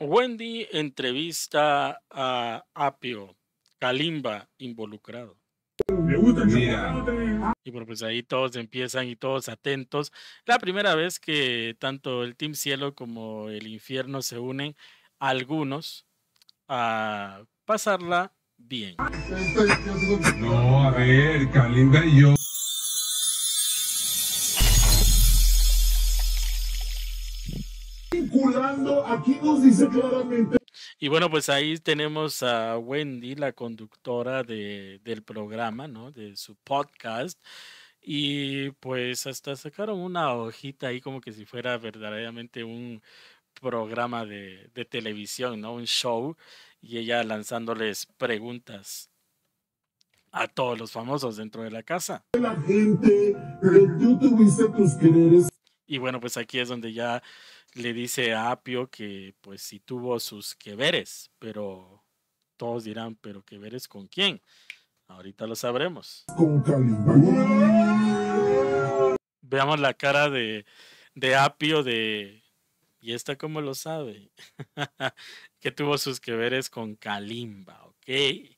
Wendy entrevista a Apio, Kalimba involucrado. Me gusta Y bueno, pues ahí todos empiezan y todos atentos. La primera vez que tanto el Team Cielo como el Infierno se unen, algunos, a pasarla bien. No, a ver, Kalimba y yo. aquí nos dice claramente. Y bueno, pues ahí tenemos a Wendy, la conductora del programa, ¿no? De su podcast. Y pues hasta sacaron una hojita ahí como que si fuera verdaderamente un programa de, televisión, ¿no? Un show. Y ella lanzándoles preguntas a todos los famosos dentro de la casa. La gente, eh, tus y bueno, pues aquí es donde ya le dice a Apio que pues sí tuvo sus que veres, pero todos dirán, pero que veres con quién. Ahorita lo sabremos. Veamos la cara de, de Apio de... ¿Y esta cómo lo sabe? que tuvo sus que veres con Kalimba, ¿ok?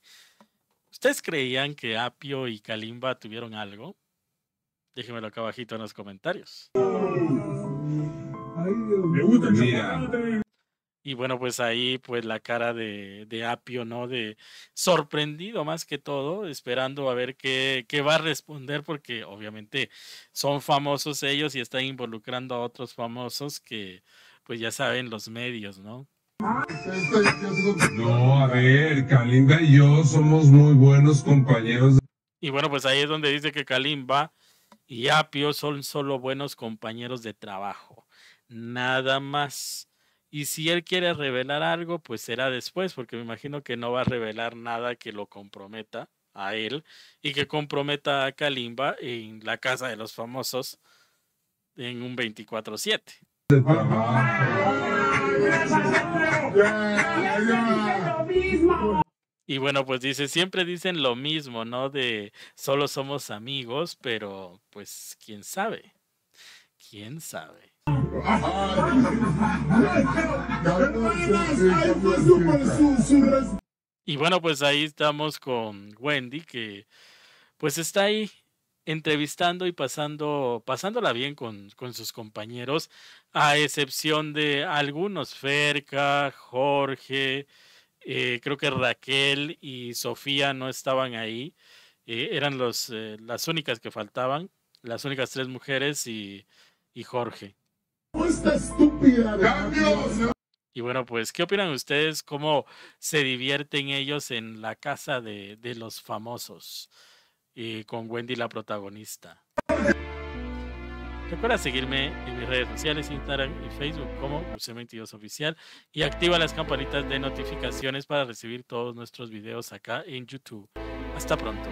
¿Ustedes creían que Apio y Kalimba tuvieron algo? Déjenmelo acá abajito en los comentarios. Me gusta y bueno, pues ahí pues la cara de, Apio, ¿no? De sorprendido más que todo, esperando a ver qué, qué, va a responder, porque obviamente son famosos ellos y están involucrando a otros famosos que pues ya saben los medios, ¿no? No, a ver, Kalimba y yo somos muy buenos compañeros. Y bueno, pues ahí es donde dice que Kalimba y Apio son solo buenos compañeros de trabajo, nada más. Y si él quiere revelar algo, pues será después, porque me imagino que no va a revelar nada que lo comprometa a él y que comprometa a Kalimba en la casa de los famosos en un 24-7. Y bueno, pues dice, siempre dicen lo mismo, ¿no? De solo somos amigos, pero pues quién sabe. ¿Quién sabe? Y bueno, pues ahí estamos con Wendy, que pues está ahí entrevistando y pasando, pasándola bien con, con sus compañeros, a excepción de algunos, Ferca, Jorge, eh, creo que Raquel y Sofía no estaban ahí. Eh, eran los, eh, las únicas que faltaban, las únicas tres mujeres y, y Jorge. Y bueno, pues, ¿qué opinan ustedes? ¿Cómo se divierten ellos en la casa de, de los famosos? Y con Wendy la protagonista. Recuerda seguirme en mis redes sociales, Instagram y Facebook como UC22Oficial y activa las campanitas de notificaciones para recibir todos nuestros videos acá en YouTube. Hasta pronto.